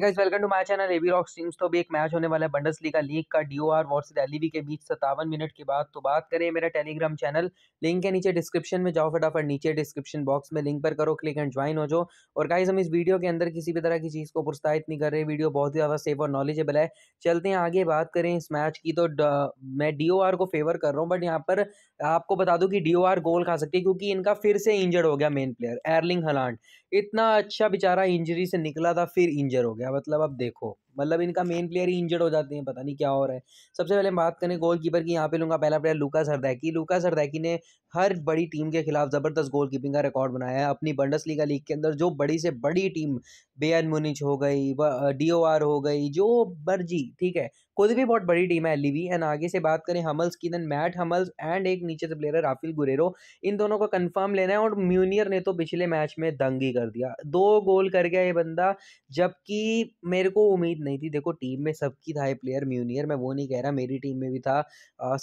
guys welcome to my channel AB rock sings तो अभी एक मैच होने वाला है बंडस का लीग का D O R vs L E V के बीच सत्तावन मिनट के बाद तो बात करें मेरा टेलीग्राम चैनल लिंक के नीचे डिस्क्रिप्शन में जाओ फटाफट नीचे डिस्क्रिप्शन बॉक्स में लिंक पर करो क्लिक एंड ज्वाइन हो जाओ और गाइज हम इस वीडियो के अंदर किसी भी तरह की चीज़ को प्रोत्साहित नहीं कर रहे वीडियो बहुत ही ज़्यादा सेफ और नॉलेजेबल है चलते हैं आगे बात करें इस मैच की तो मैं डी को फेवर कर रहा हूँ बट यहाँ पर आपको बता दूँ कि डी गोल खा सकती है क्योंकि इनका फिर से इंजर्ड हो गया मेन प्लेयर एयरलिंग हलांड इतना अच्छा बेचारा इंजरी से निकला था फिर इंजर हो गया क्या मतलब अब देखो मतलब इनका मेन प्लेयर ही इंजर्ड हो जाते हैं पता नहीं क्या हो रहा है सबसे पहले बात करें गोल कीपर की यहाँ पे लूँगा पहला प्लेयर लुका सरदैकी लुका सरदैकी ने हर बड़ी टीम के खिलाफ ज़बरदस्त गोल कीपिंग का रिकॉर्ड बनाया है अपनी बंडस लीग के अंदर जो बड़ी से बड़ी टीम बेअन मुनिच हो गई डी हो गई जो मर्जी ठीक है खुद भी बहुत बड़ी टीम है लिवी एंड e आगे से बात करें हमल्स की देन मैट हमल्स एंड एक नीचे से प्लेयर है राफिल गुरेरो इन दोनों का कंफर्म लेना है और म्यूनियर ने तो पिछले मैच में दंग ही कर दिया दो गोल कर गया ये बंदा जबकि मेरे को उम्मीद नहीं थी देखो टीम में सबकी था प्लेयर म्यूनियर मैं वो नहीं कह रहा मेरी टीम में भी था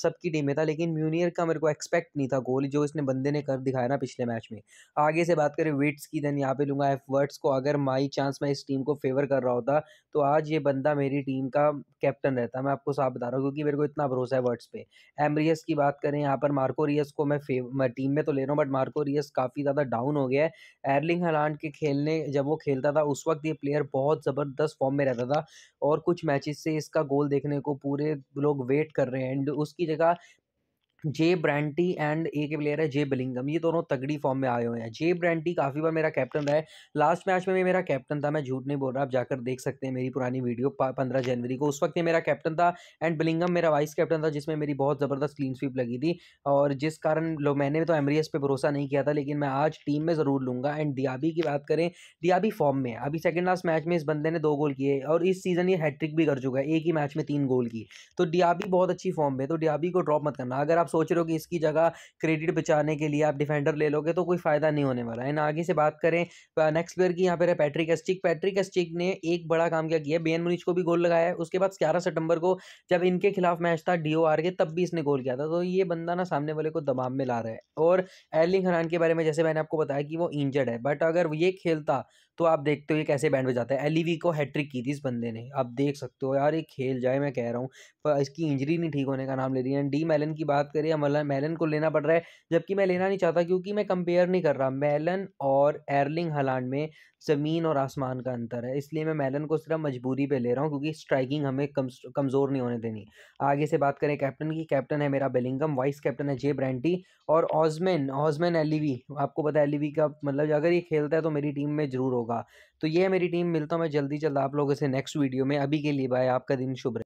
सबकी टीम में था लेकिन म्यूनियर का मेरे को एक्सपेक्ट नहीं था गोल जो इसने बंदे ने कर दिखाया ना पिछले मैच में आगे से बात करें विट्स की देन यहाँ पे लूंगा एफ वर्ड्स को अगर माई चांस मैं इस टीम को फेवर कर रहा होता तो आज ये बंदा मेरी टीम का कैप्टन रहता मैं आपको साफ बता रहा हूँ क्योंकि मेरे को इतना भरोसा है वर्ड्स पे एमरियस की बात करें यहाँ पर मार्को रियस को मैं फेवर टीम में तो ले रहा हूँ बट मार्को रियस काफ़ी ज़्यादा डाउन हो गया है एरलिंग हलांड के खेलने जब वो खेलता था उस वक्त ये प्लेयर बहुत ज़बरदस्त फॉर्म में रहता था और कुछ मैचेस से इसका गोल देखने को पूरे लोग वेट कर रहे हैं एंड उसकी जगह जे ब्रांटी एंड ए के प्लेयर है जे बिलिंगम ये दोनों तगड़ी फॉर्म में आए हुए हैं जे ब्रांटी काफ़ी बार मेरा कैप्टन रहा है लास्ट मैच में भी मेरा कैप्टन था मैं झूठ नहीं बोल रहा आप जाकर देख सकते हैं मेरी पुरानी वीडियो पंद्रह जनवरी को उस वक्त ये मेरा कैप्टन था एंड बिलिंगम मेरा वाइस कैप्टन था जिसमें मेरी बहुत ज़बरदस्त क्लीन स्वीप लगी थी और जिस कारण लोग मैंने तो एमरीएस पर भरोसा नहीं किया था लेकिन मैं आज टीम में ज़रूर लूँगा एंड दियाबी की बात करें दियाबी फॉर्म में अभी सेकेंड लास्ट मैच में इस बंदे ने दो गोल किए और इस सीज़न ये हैट्रिक भी कर चुका है एक ही मैच में तीन गोल की तो डियाबी बहुत अच्छी फॉर्म में तो डियाबी को ड्रॉप मत करना अगर आप सोच रहे हो कि इसकी जगह क्रेडिट बचाने के लिए आप डिफेंडर ले लोगे तो कोई फ़ायदा नहीं होने वाला है ना आगे से बात करें नेक्स्ट प्लेयर की यहाँ पर है पैट्रिक एस्टिक पैट्रिक एस्टिक ने एक बड़ा काम क्या किया बेन मुनिच को भी गोल लगाया है उसके बाद ग्यारह सितंबर को जब इनके खिलाफ मैच था डी के तब भी इसने गोल किया था तो ये बंदा ना सामने वाले को दबाव में ला रहा है और एलिंग हरान के बारे में जैसे मैंने आपको बताया कि वो इंजर्ड है बट अगर ये खेलता तो आप देखते हो ये कैसे बैंड बजाता है एलीवी को हैट्रिक की थी इस बंदे ने आप देख सकते हो यार ये खेल जाए मैं कह रहा हूँ पर इसकी इंजरी नहीं ठीक होने का नाम ले रही है डी मेलन की बात करें या मलन मेलन को लेना पड़ रहा है जबकि मैं लेना नहीं चाहता क्योंकि मैं कंपेयर नहीं कर रहा मेलन और एयरलिंग हलान में ज़मीन और आसमान का अंतर है इसलिए मैं मेलन को सिर्फ मजबूरी पे ले रहा हूँ क्योंकि स्ट्राइकिंग हमें कम कमज़ोर नहीं होने देनी आगे से बात करें कैप्टन की कैप्टन है मेरा बेलिंगम वाइस कैप्टन है जे ब्रांटी और ऑजमैन ऑजमैन एलिवी आपको पता है एलिवी का मतलब अगर ये खेलता है तो मेरी टीम में ज़रूर होगा तो ये है मेरी टीम मिलता हूँ मैं जल्दी जल्द आप लोगों से नेक्स्ट वीडियो में अभी के लिए बाय आपका दिन शुभ